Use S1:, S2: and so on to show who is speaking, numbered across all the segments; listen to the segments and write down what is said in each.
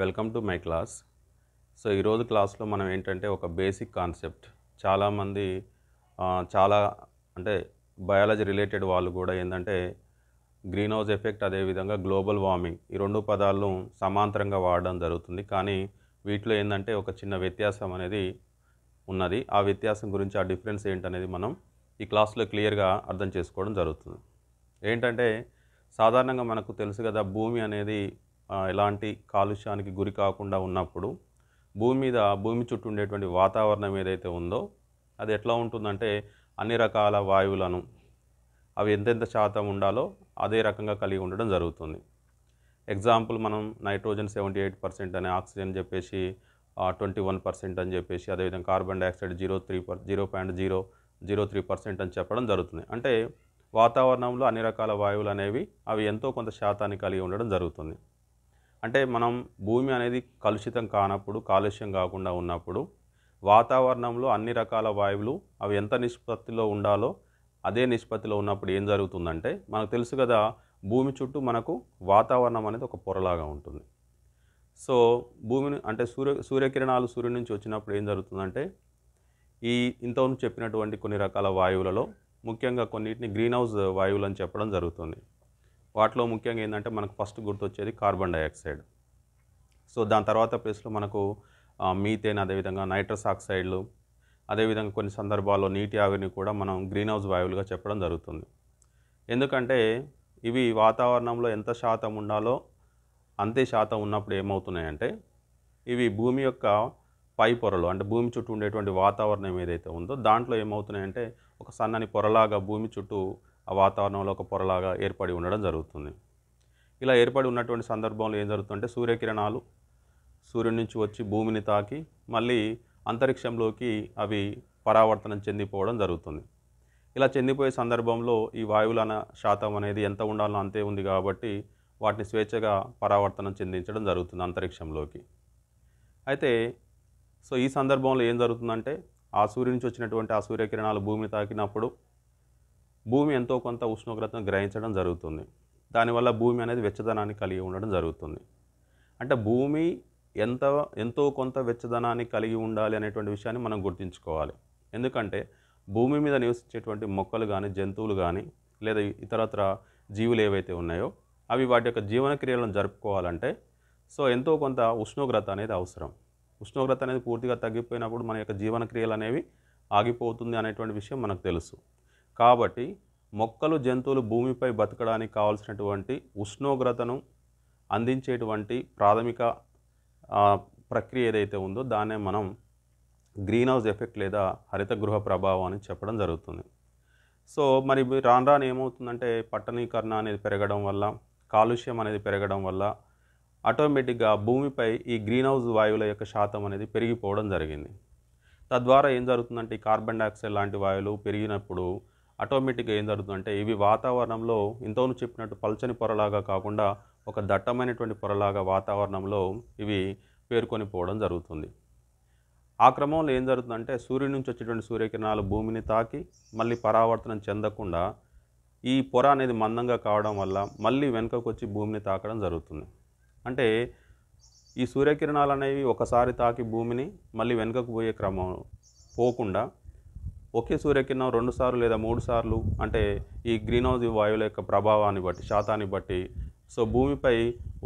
S1: welcome to my class so ఈరోజు క్లాస్లో మనం ఏంటంటే ఒక బేసిక్ కాన్సెప్ట్ చాలామంది చాలా అంటే బయాలజీ రిలేటెడ్ వాళ్ళు కూడా ఏంటంటే గ్రీన్ హౌస్ ఎఫెక్ట్ అదేవిధంగా గ్లోబల్ వార్మింగ్ ఈ రెండు పదాలను సమాంతరంగా వాడడం జరుగుతుంది కానీ వీటిలో ఏంటంటే ఒక చిన్న వ్యత్యాసం అనేది ఉన్నది ఆ వ్యత్యాసం గురించి ఆ డిఫరెన్స్ ఏంటనేది మనం ఈ క్లాస్లో క్లియర్గా అర్థం చేసుకోవడం జరుగుతుంది ఏంటంటే సాధారణంగా మనకు తెలుసు కదా భూమి అనేది ఎలాంటి కాలుష్యానికి గురి కాకుండా ఉన్నప్పుడు భూమి మీద భూమి చుట్టూ ఉండేటువంటి వాతావరణం ఏదైతే ఉందో అది ఎట్లా ఉంటుందంటే అన్ని రకాల వాయువులను అవి ఎంతెంత శాతం ఉండాలో అదే రకంగా కలిగి ఉండడం జరుగుతుంది ఎగ్జాంపుల్ మనం నైట్రోజన్ సెవెంటీ ఎయిట్ పర్సెంట్ అని ఆక్సిజన్ చెప్పేసి ట్వంటీ వన్ పర్సెంట్ అని చెప్పేసి అదేవిధంగా carbon dioxide zero three per zero point zero zero three percent అని చెప్పడం జరుగుతుంది అంటే వాతావరణంలో అన్ని రకాల వాయువులు అనేవి అవి ఎంతో కొంత శాతాన్ని కలిగి ఉండడం జరుగుతుంది అంటే మనం భూమి అనేది కలుషితం కానప్పుడు కాలుష్యం కాకుండా ఉన్నప్పుడు వాతావరణంలో అన్ని రకాల వాయువులు అవి ఎంత నిష్పత్తిలో ఉండాలో అదే నిష్పత్తిలో ఉన్నప్పుడు ఏం జరుగుతుందంటే మనకు తెలుసు కదా భూమి చుట్టూ మనకు వాతావరణం అనేది ఒక పొరలాగా ఉంటుంది సో భూమిని అంటే సూర్య సూర్యకిరణాలు సూర్యుడి నుంచి వచ్చినప్పుడు ఏం జరుగుతుందంటే ఈ ఇంతవరకు చెప్పినటువంటి కొన్ని రకాల వాయువులలో ముఖ్యంగా కొన్నిటిని గ్రీన్ హౌస్ వాయువులు అని చెప్పడం జరుగుతుంది వాటిలో ముఖ్యంగా ఏంటంటే మనకు ఫస్ట్ గుర్తొచ్చేది కార్బన్ డైఆక్సైడ్ సో దాని తర్వాత ప్లేస్లో మనకు మీథేన్ అదేవిధంగా నైట్రస్ ఆక్సైడ్లు అదేవిధంగా కొన్ని సందర్భాల్లో నీటి ఆవిరిని కూడా మనం గ్రీన్ హౌస్ వాయువులుగా చెప్పడం జరుగుతుంది ఎందుకంటే ఇవి వాతావరణంలో ఎంత శాతం ఉండాలో అంతే శాతం ఉన్నప్పుడు ఏమవుతున్నాయంటే ఇవి భూమి యొక్క పై పొరలు అంటే భూమి చుట్టూ ఉండేటువంటి వాతావరణం ఏదైతే ఉందో దాంట్లో ఏమవుతున్నాయంటే ఒక సన్నని పొరలాగా భూమి చుట్టూ ఆ వాతావరణంలో ఒక పొరలాగా ఏర్పడి ఉండడం జరుగుతుంది ఇలా ఏర్పడి ఉన్నటువంటి సందర్భంలో ఏం జరుగుతుందంటే సూర్యకిరణాలు సూర్యుడి నుంచి వచ్చి భూమిని తాకి మళ్ళీ అంతరిక్షంలోకి అవి పరావర్తనం చెందిపోవడం జరుగుతుంది ఇలా చెందిపోయే సందర్భంలో ఈ వాయువుల శాతం అనేది ఎంత ఉండాలో అంతే ఉంది కాబట్టి వాటిని స్వేచ్ఛగా పరావర్తనం చెందించడం జరుగుతుంది అంతరిక్షంలోకి అయితే సో ఈ సందర్భంలో ఏం జరుగుతుందంటే ఆ సూర్యు నుంచి వచ్చినటువంటి ఆ సూర్యకిరణాలు భూమిని తాకినప్పుడు భూమి ఎంతో కొంత ఉష్ణోగ్రతను గ్రహించడం జరుగుతుంది దానివల్ల భూమి అనేది వెచ్చదనాన్ని కలిగి ఉండడం జరుగుతుంది అంటే భూమి ఎంత ఎంతో కొంత వెచ్చదనాన్ని కలిగి ఉండాలి అనేటువంటి విషయాన్ని మనం గుర్తుంచుకోవాలి ఎందుకంటే భూమి మీద నివసించేటువంటి మొక్కలు కానీ జంతువులు కానీ లేదా ఇతరత్ర జీవులు ఏవైతే ఉన్నాయో అవి వాటి యొక్క జీవనక్రియలను జరుపుకోవాలంటే సో ఎంతో కొంత ఉష్ణోగ్రత అనేది అవసరం ఉష్ణోగ్రత అనేది పూర్తిగా తగ్గిపోయినప్పుడు మన యొక్క జీవనక్రియలు అనేవి ఆగిపోతుంది అనేటువంటి విషయం మనకు తెలుసు కాబట్టి మొక్కలు జంతువులు భూమిపై బతకడానికి కావాల్సినటువంటి ఉష్ణోగ్రతను అందించేటువంటి ప్రాథమిక ప్రక్రియ ఏదైతే ఉందో దాన్నే మనం గ్రీన్ హౌస్ ఎఫెక్ట్ లేదా హరిత గృహ ప్రభావం అని చెప్పడం జరుగుతుంది సో మరి రాను రాను ఏమవుతుందంటే పట్టణీకరణ అనేది పెరగడం వల్ల కాలుష్యం అనేది పెరగడం వల్ల ఆటోమేటిక్గా భూమిపై ఈ గ్రీన్ హౌస్ వాయువుల యొక్క శాతం అనేది పెరిగిపోవడం జరిగింది తద్వారా ఏం జరుగుతుందంటే కార్బన్ డైఆక్సైడ్ లాంటి వాయువులు పెరిగినప్పుడు ఆటోమేటిక్గా ఏం జరుగుతుందంటే ఇవి వాతావరణంలో ఇంతకును చెప్పినట్టు పల్చని పొరలాగా కాకుండా ఒక దట్టమైనటువంటి పొరలాగా వాతావరణంలో ఇవి పేర్కొని పోవడం జరుగుతుంది ఆ క్రమంలో ఏం జరుగుతుందంటే సూర్యుడి నుంచి వచ్చేటువంటి సూర్యకిరణాలు భూమిని తాకి మళ్ళీ పరావర్తనం చెందకుండా ఈ పొర అనేది మందంగా కావడం వల్ల మళ్ళీ వెనుకకు వచ్చి భూమిని తాకడం జరుగుతుంది అంటే ఈ సూర్యకిరణాలు అనేవి ఒకసారి తాకి భూమిని మళ్ళీ వెనుకకు పోయే క్రమం పోకుండా ఒకే సూర్యకిరణం రెండు సార్లు లేదా మూడు సార్లు అంటే ఈ గ్రీన్ హౌస్ వాయువుల యొక్క ప్రభావాన్ని బట్టి శాతాన్ని బట్టి సో భూమిపై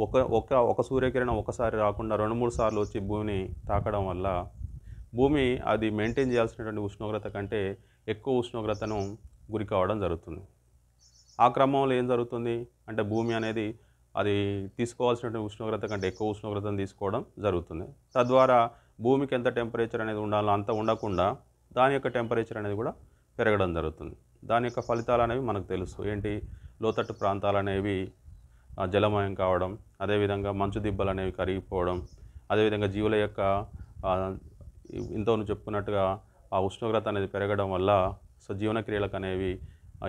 S1: ఒక ఒక ఒక సూర్యకిరణం ఒకసారి రాకుండా రెండు మూడు సార్లు వచ్చి భూమిని తాకడం వల్ల భూమి అది మెయింటైన్ చేయాల్సినటువంటి ఉష్ణోగ్రత కంటే ఎక్కువ ఉష్ణోగ్రతను గురి కావడం జరుగుతుంది ఆ క్రమంలో ఏం జరుగుతుంది అంటే భూమి అనేది అది తీసుకోవాల్సినటువంటి ఉష్ణోగ్రత కంటే ఎక్కువ ఉష్ణోగ్రతను తీసుకోవడం జరుగుతుంది తద్వారా భూమికి ఎంత టెంపరేచర్ అనేది ఉండాలో అంత ఉండకుండా దాని యొక్క టెంపరేచర్ అనేది కూడా పెరగడం జరుగుతుంది దాని యొక్క ఫలితాలు అనేవి మనకు తెలుసు ఏంటి లోతట్టు ప్రాంతాలు అనేవి జలమయం కావడం అదేవిధంగా మంచు దిబ్బలు అనేవి కరిగిపోవడం అదేవిధంగా జీవుల యొక్క ఇంతను చెప్పుకున్నట్టుగా ఆ ఉష్ణోగ్రత అనేది పెరగడం వల్ల సజీవన క్రియలకు అనేవి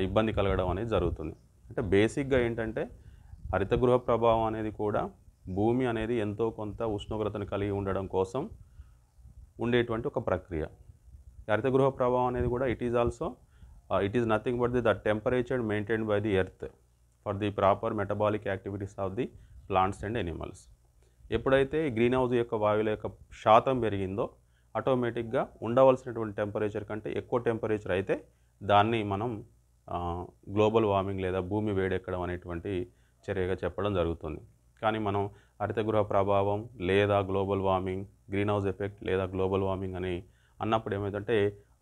S1: ఇబ్బంది కలగడం అనేది జరుగుతుంది అంటే బేసిక్గా ఏంటంటే హరిత గృహ ప్రభావం అనేది కూడా భూమి అనేది ఎంతో కొంత ఉష్ణోగ్రతను కలిగి ఉండడం కోసం ఉండేటువంటి ఒక ప్రక్రియ హరిత గృహ ప్రభావం అనేది కూడా it is also it is nothing but the the temperature maintain by the earth for the proper metabolic activities of the plants and animals ఎప్పుడైతే గ్రీన్ హౌస్ యొక్క వాయువుల యొక్క శాతం పెరిగిందో ఆటోమేటిక్గా ఉండవలసినటువంటి టెంపరేచర్ కంటే ఎక్కువ టెంపరేచర్ అయితే దాన్ని మనం గ్లోబల్ వార్మింగ్ లేదా భూమి వేడెక్కడం అనేటువంటి చర్యగా చెప్పడం జరుగుతుంది కానీ మనం హరితగృహ ప్రభావం లేదా global warming greenhouse effect లేదా గ్లోబల్ వార్మింగ్ అని అన్నప్పుడు ఏమైందంటే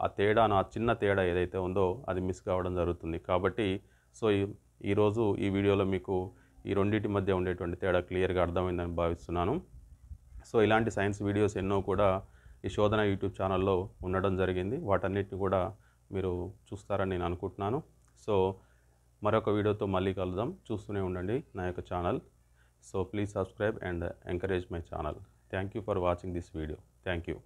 S1: ఆ తేడా నా చిన్న తేడా ఏదైతే ఉందో అది మిస్ కావడం జరుగుతుంది కాబట్టి సో ఈరోజు ఈ వీడియోలో మీకు ఈ రెండింటి మధ్య ఉండేటువంటి తేడా క్లియర్గా అర్థమైందని భావిస్తున్నాను సో ఇలాంటి సైన్స్ వీడియోస్ ఎన్నో కూడా ఈ శోధన యూట్యూబ్ ఛానల్లో ఉండడం జరిగింది వాటన్నిటిని కూడా మీరు చూస్తారని నేను అనుకుంటున్నాను సో మరొక వీడియోతో మళ్ళీ కలుద్దాం చూస్తూనే ఉండండి నా యొక్క channel so please subscribe and encourage my channel thank you for watching this video thank you